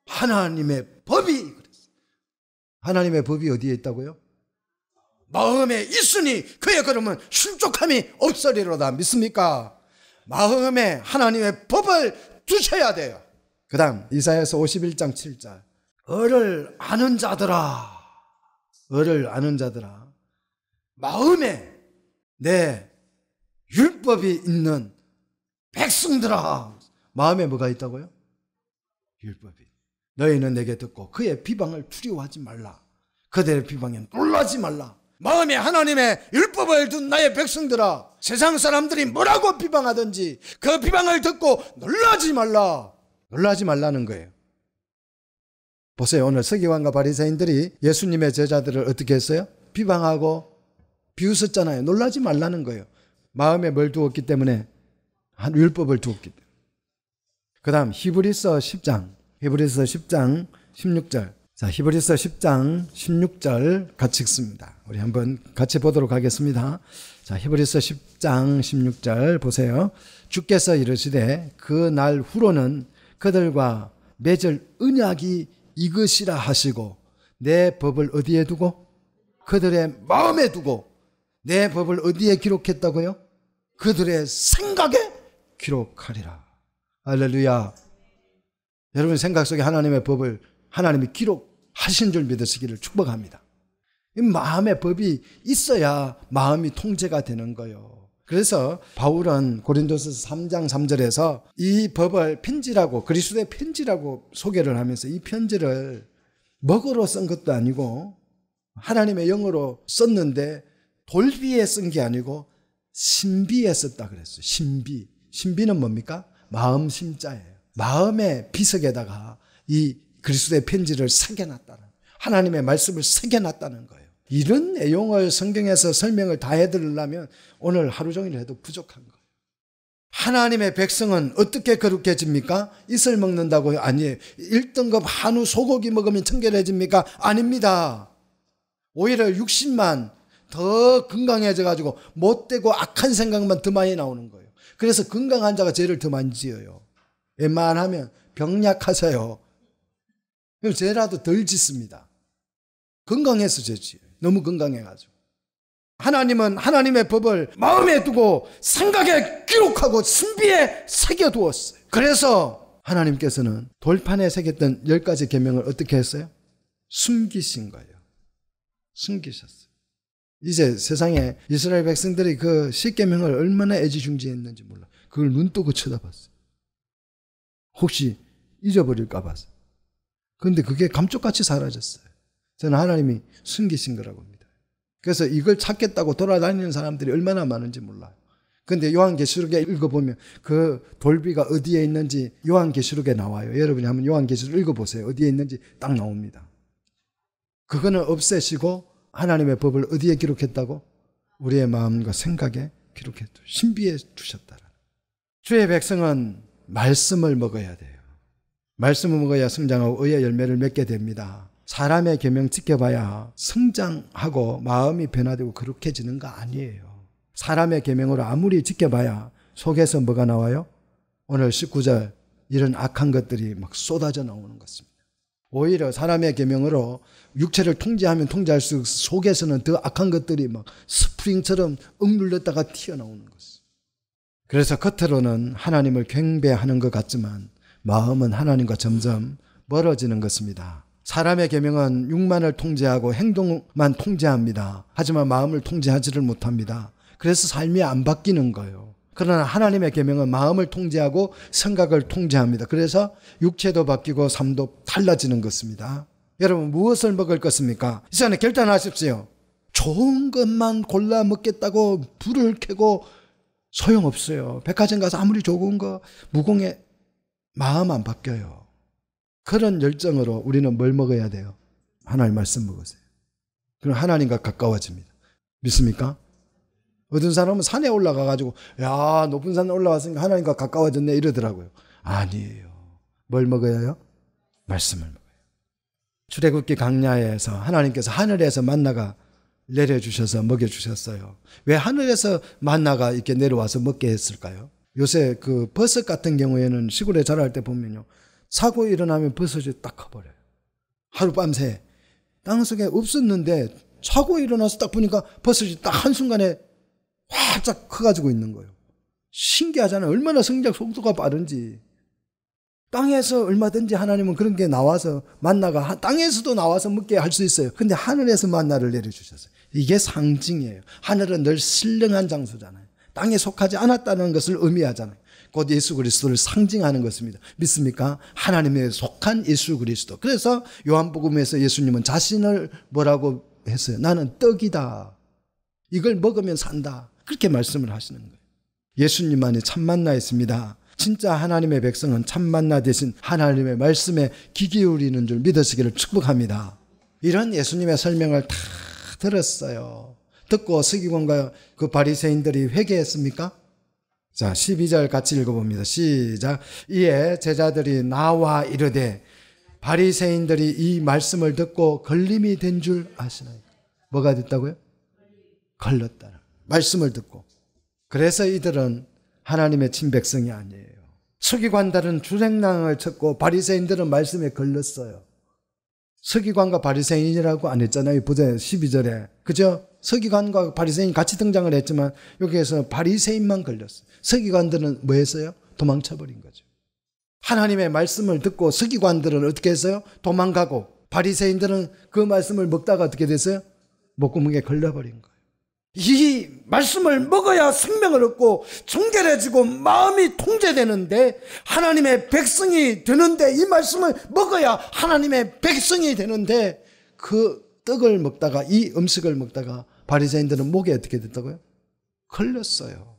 하나님의 법이 그래서 하나님의 법이 어디에 있다고요? 마음에 있으니 그의 걸음은 실족함이 없으리로다 믿습니까? 마음에 하나님의 법을 두셔야 돼요. 그 다음 이사에서 51장 7절 어를 아는 자들아 어를 아는 자들아 마음에 내 율법이 있는 백성들아 마음에 뭐가 있다고요? 율법이 너희는 내게 듣고 그의 비방을 두려워하지 말라 그들의 비방에 놀라지 말라 마음에 하나님의 율법을 둔 나의 백성들아 세상 사람들이 뭐라고 비방하든지 그 비방을 듣고 놀라지 말라 놀라지 말라는 거예요. 보세요. 오늘 서기관과 바리새인들이 예수님의 제자들을 어떻게 했어요? 비방하고 비웃었잖아요. 놀라지 말라는 거예요. 마음에 뭘 두었기 때문에 한 율법을 두었기 때문에. 그다음 히브리서 10장. 히브리서 10장 16절. 자, 히브리서 10장 16절 같이 읽습니다. 우리 한번 같이 보도록 하겠습니다. 자, 히브리서 10장 16절 보세요. 주께서 이르시되 그 날 후로는 그들과 맺을 은약이 이것이라 하시고 내 법을 어디에 두고 그들의 마음에 두고 내 법을 어디에 기록했다고요? 그들의 생각에 기록하리라. 알렐루야 여러분 생각 속에 하나님의 법을 하나님이 기록하신 줄 믿으시기를 축복합니다. 마음의 법이 있어야 마음이 통제가 되는 거요. 그래서 바울은 고린도서 3장 3절에서 이 법을 편지라고 그리스도의 편지라고 소개를 하면서 이 편지를 먹으로 쓴 것도 아니고 하나님의 영으로 썼는데 돌비에 쓴 게 아니고 신비에 썼다 그랬어요. 신비. 신비는 뭡니까? 마음 심자예요. 마음의 비석에다가 이 그리스도의 편지를 새겨놨다는 하나님의 말씀을 새겨놨다는 거예요. 이런 내용을 성경에서 설명을 다 해드리려면 오늘 하루 종일 해도 부족한 거예요. 하나님의 백성은 어떻게 거룩해집니까? 이슬 먹는다고요? 아니에요. 1등급 한우 소고기 먹으면 청결해집니까? 아닙니다. 오히려 육신만 더 건강해져가지고 못되고 악한 생각만 더 많이 나오는 거예요. 그래서 건강한 자가 죄를 더 많이 지어요. 웬만하면 병약하세요. 그럼 죄라도 덜 짓습니다. 건강해서 죄지요. 너무 건강해가지고. 하나님은 하나님의 법을 마음에 두고 생각에 기록하고 신비에 새겨두었어요. 그래서 하나님께서는 돌판에 새겼던 열 가지 계명을 어떻게 했어요? 숨기신 거예요. 숨기셨어요. 이제 세상에 이스라엘 백성들이 그 십계명을 얼마나 애지중지했는지 몰라. 그걸 눈 뜨고 쳐다봤어요. 혹시 잊어버릴까 봐서. 그런데 그게 감쪽같이 사라졌어요. 저는 하나님이 숨기신 거라고 봅니다 그래서 이걸 찾겠다고 돌아다니는 사람들이 얼마나 많은지 몰라요. 근데 요한계시록에 읽어보면 그 돌비가 어디에 있는지 요한계시록에 나와요. 여러분이 한번 요한계시록 읽어보세요. 어디에 있는지 딱 나옵니다. 그거는 없애시고 하나님의 법을 어디에 기록했다고? 우리의 마음과 생각에 기록해 두 신비해 두셨다. 주의 백성은 말씀을 먹어야 돼요. 말씀을 먹어야 성장하고 의의 열매를 맺게 됩니다. 사람의 계명 지켜봐야 성장하고 마음이 변화되고 그렇게 지는 거 아니에요. 사람의 계명으로 아무리 지켜봐야 속에서 뭐가 나와요? 오늘 19절 이런 악한 것들이 막 쏟아져 나오는 것입니다. 오히려 사람의 계명으로 육체를 통제하면 통제할 수 속에서는 더 악한 것들이 막 스프링처럼 억눌렸다가 튀어나오는 것입니다. 그래서 겉으로는 하나님을 경배하는 것 같지만 마음은 하나님과 점점 멀어지는 것입니다. 사람의 계명은 육만을 통제하고 행동만 통제합니다. 하지만 마음을 통제하지를 못합니다. 그래서 삶이 안 바뀌는 거예요. 그러나 하나님의 계명은 마음을 통제하고 생각을 통제합니다. 그래서 육체도 바뀌고 삶도 달라지는 것입니다. 여러분 무엇을 먹을 것입니까? 이 시간에 결단하십시오. 좋은 것만 골라 먹겠다고 불을 켜고 소용없어요. 백화점 가서 아무리 좋은 거무공해 마음 안 바뀌어요. 그런 열정으로 우리는 뭘 먹어야 돼요? 하나님 말씀 먹으세요. 그럼 하나님과 가까워집니다. 믿습니까? 어떤 사람은 산에 올라가가지고, 야, 높은 산에 올라왔으니까 하나님과 가까워졌네, 이러더라고요. 아니에요. 뭘 먹어야 해요? 말씀을 먹어요. 출애굽기 강야에서 하나님께서 하늘에서 만나가 내려주셔서 먹여주셨어요. 왜 하늘에서 만나가 이렇게 내려와서 먹게 했을까요? 요새 그 버섯 같은 경우에는 시골에 자랄 때 보면요. 사고 일어나면 버섯이 딱 커버려요. 하룻밤새 땅속에 없었는데 사고 일어나서 딱 보니까 버섯이 딱 한순간에 화짝 커가지고 있는 거예요. 신기하잖아요. 얼마나 성장 속도가 빠른지. 땅에서 얼마든지 하나님은 그런 게 나와서 만나가 땅에서도 나와서 먹게 할 수 있어요. 근데 하늘에서 만나를 내려주셨어요. 이게 상징이에요. 하늘은 늘 신령한 장소잖아요. 땅에 속하지 않았다는 것을 의미하잖아요. 곧 예수 그리스도를 상징하는 것입니다. 믿습니까? 하나님의 속한 예수 그리스도. 그래서 요한복음에서 예수님은 자신을 뭐라고 했어요? 나는 떡이다. 이걸 먹으면 산다. 그렇게 말씀을 하시는 거예요. 예수님 안에 참 만나 있습니다. 진짜 하나님의 백성은 참 만나 대신 하나님의 말씀에 귀 기울이는 줄 믿으시기를 축복합니다. 이런 예수님의 설명을 다 들었어요. 듣고 서기관과 그 바리새인들이 회개했습니까? 자, 12절 같이 읽어봅니다. 시작. 이에 제자들이 나와 이르되 바리새인들이 이 말씀을 듣고 걸림이 된 줄 아시나요? 뭐가 됐다고요? 걸렸다. 말씀을 듣고. 그래서 이들은 하나님의 친백성이 아니에요. 서기관들은 주행랑을 쳤고 바리새인들은 말씀에 걸렸어요. 서기관과 바리새인이라고 안 했잖아요. 부제 12절에. 그죠? 서기관과 바리새인 같이 등장을 했지만 여기에서 바리새인만 걸렸어요. 서기관들은 뭐 했어요? 도망쳐버린 거죠. 하나님의 말씀을 듣고 서기관들은 어떻게 했어요? 도망가고 바리새인들은 그 말씀을 먹다가 어떻게 됐어요? 목구멍에 걸려버린 거예요. 이 말씀을 먹어야 생명을 얻고 정결해지고 마음이 통제되는데 하나님의 백성이 되는데 이 말씀을 먹어야 하나님의 백성이 되는데 그 떡을 먹다가 이 음식을 먹다가 바리새인들은 목에 어떻게 됐다고요? 걸렸어요.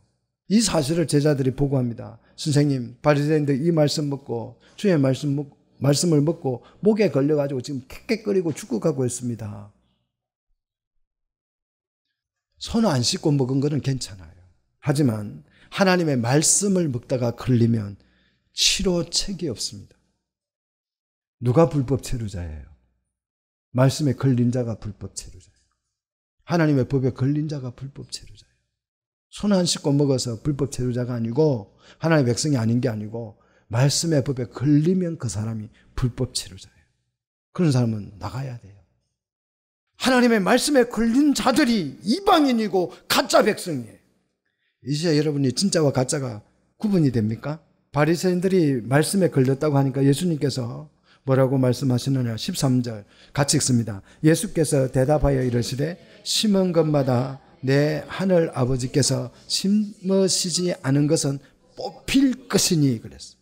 이 사실을 제자들이 보고합니다. 선생님, 바리새인들 이 말씀 먹고 주의 말씀 먹, 말씀을 먹고 목에 걸려가지고 지금 캣캣거리고 죽어가고 있습니다. 손안 씻고 먹은 거는 괜찮아요. 하지만 하나님의 말씀을 먹다가 걸리면 치료책이 없습니다. 누가 불법 체류자예요? 말씀에 걸린 자가 불법 체류자예요. 하나님의 법에 걸린 자가 불법 체류자예요. 손한 씻고 먹어서 불법 체류자가 아니고 하나님의 백성이 아닌 게 아니고 말씀의 법에 걸리면 그 사람이 불법 체류자예요. 그런 사람은 나가야 돼요. 하나님의 말씀에 걸린 자들이 이방인이고 가짜 백성이에요. 이제 여러분이 진짜와 가짜가 구분이 됩니까? 바리새인들이 말씀에 걸렸다고 하니까 예수님께서 뭐라고 말씀하시느냐? 13절 같이 읽습니다. 예수께서 대답하여 이르시되 심은 것마다 내 하늘 아버지께서 심으시지 않은 것은 뽑힐 것이니 그랬어.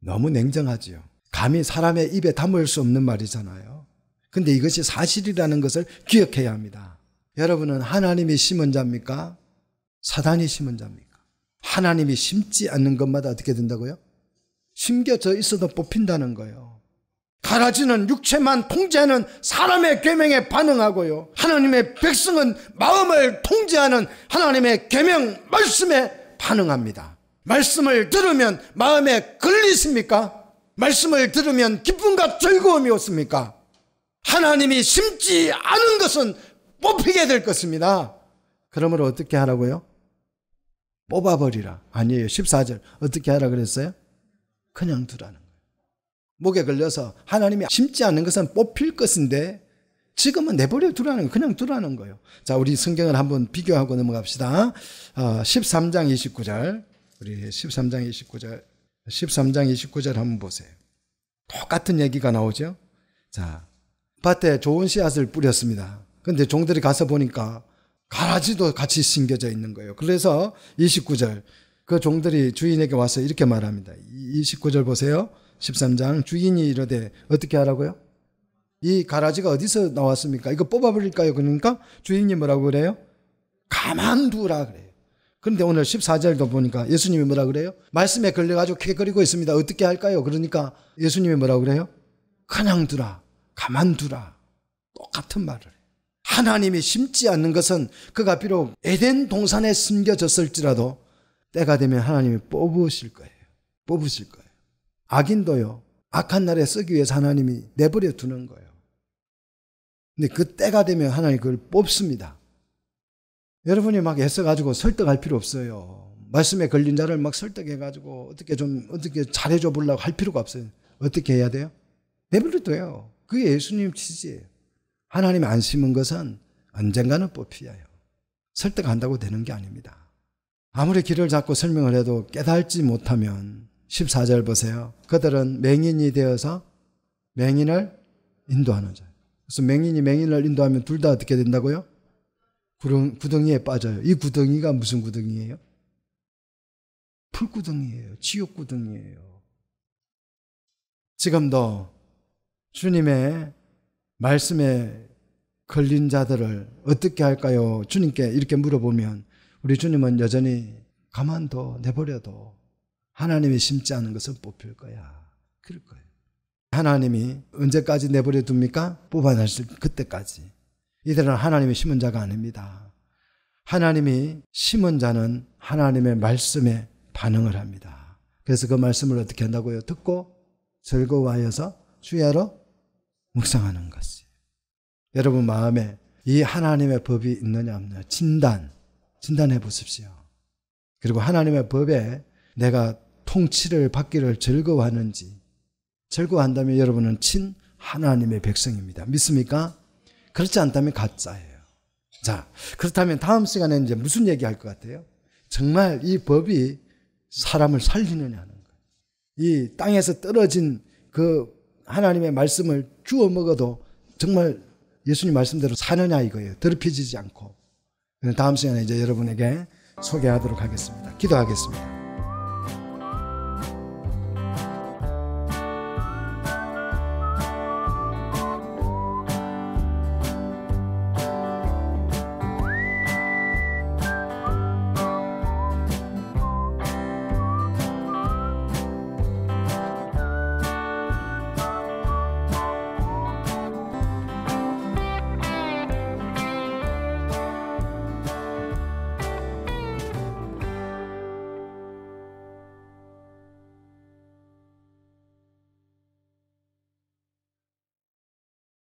너무 냉정하지요. 감히 사람의 입에 담을 수 없는 말이잖아요. 근데 이것이 사실이라는 것을 기억해야 합니다. 여러분은 하나님이 심은 자입니까? 사단이 심은 자입니까? 하나님이 심지 않는 것마다 어떻게 된다고요? 심겨져 있어도 뽑힌다는 거예요. 가라지는 육체만 통제하는 사람의 계명에 반응하고요. 하나님의 백성은 마음을 통제하는 하나님의 계명 말씀에 반응합니다. 말씀을 들으면 마음에 걸리십니까? 말씀을 들으면 기쁨과 즐거움이 없습니까? 하나님이 심지 않은 것은 뽑히게 될 것입니다. 그러므로 어떻게 하라고요? 뽑아버리라. 아니에요. 14절. 어떻게 하라 그랬어요? 그냥 두라는 목에 걸려서 하나님이 심지 않은 것은 뽑힐 것인데 지금은 내버려 두라는 거 그냥 두라는 거예요. 자, 우리 성경을 한번 비교하고 넘어갑시다. 어, 13장 29절. 우리 13장 29절. 13장 29절 한번 보세요. 똑같은 얘기가 나오죠. 자, 밭에 좋은 씨앗을 뿌렸습니다. 근데 종들이 가서 보니까 가라지도 같이 심겨져 있는 거예요. 그래서 29절. 그 종들이 주인에게 와서 이렇게 말합니다. 29절 보세요. 13장 주인이 이르되 어떻게 하라고요? 이 가라지가 어디서 나왔습니까? 이거 뽑아버릴까요? 그러니까 주인이 뭐라고 그래요? 가만두라 그래요. 그런데 오늘 14절도 보니까 예수님이 뭐라 그래요? 말씀에 걸려가지고 캐거리고 있습니다. 어떻게 할까요? 그러니까 예수님이 뭐라고 그래요? 그냥 두라. 가만두라. 똑같은 말을 하나님이 심지 않는 것은 그가 비록 에덴 동산에 숨겨졌을지라도 때가 되면 하나님이 뽑으실 거예요. 뽑으실 거예요. 악인도요. 악한 날에 쓰기 위해서 하나님이 내버려 두는 거예요. 근데 그 때가 되면 하나님 그걸 뽑습니다. 여러분이 막 애써가지고 설득할 필요 없어요. 말씀에 걸린 자를 막 설득해가지고 어떻게 좀, 어떻게 잘해줘 보려고 할 필요가 없어요. 어떻게 해야 돼요? 내버려 둬요. 그게 예수님 취지예요. 하나님 안 심은 것은 언젠가는 뽑히어요. 설득한다고 되는 게 아닙니다. 아무리 길을 잡고 설명을 해도 깨달지 못하면 14절 보세요. 그들은 맹인이 되어서 맹인을 인도하는 자. 그래서 맹인이 맹인을 인도하면 둘 다 어떻게 된다고요? 구덩이에 빠져요. 이 구덩이가 무슨 구덩이예요? 풀구덩이예요. 지옥구덩이예요. 지금도 주님의 말씀에 걸린 자들을 어떻게 할까요? 주님께 이렇게 물어보면 우리 주님은 여전히 가만둬 내버려둬 하나님이 심지 않은 것을 뽑힐 거야. 그럴 거예요. 하나님이 언제까지 내버려 둡니까? 뽑아내실 그때까지. 이들은 하나님의 심은 자가 아닙니다. 하나님이 심은 자는 하나님의 말씀에 반응을 합니다. 그래서 그 말씀을 어떻게 한다고요? 듣고 즐거워하여서 주야로 묵상하는 것이. 여러분 마음에 이 하나님의 법이 있느냐 없느냐 진단 진단해 보십시오. 그리고 하나님의 법에 내가 통치를 받기를 즐거워하는지 즐거워한다면 여러분은 친 하나님의 백성입니다. 믿습니까? 그렇지 않다면 가짜예요. 자, 그렇다면 다음 시간에 이제 무슨 얘기 할 것 같아요? 정말 이 법이 사람을 살리느냐 하는 거예요. 이 땅에서 떨어진 그 하나님의 말씀을 주워 먹어도 정말 예수님 말씀대로 사느냐 이거예요. 더럽히지지 않고. 다음 시간에 이제 여러분에게 소개하도록 하겠습니다. 기도하겠습니다.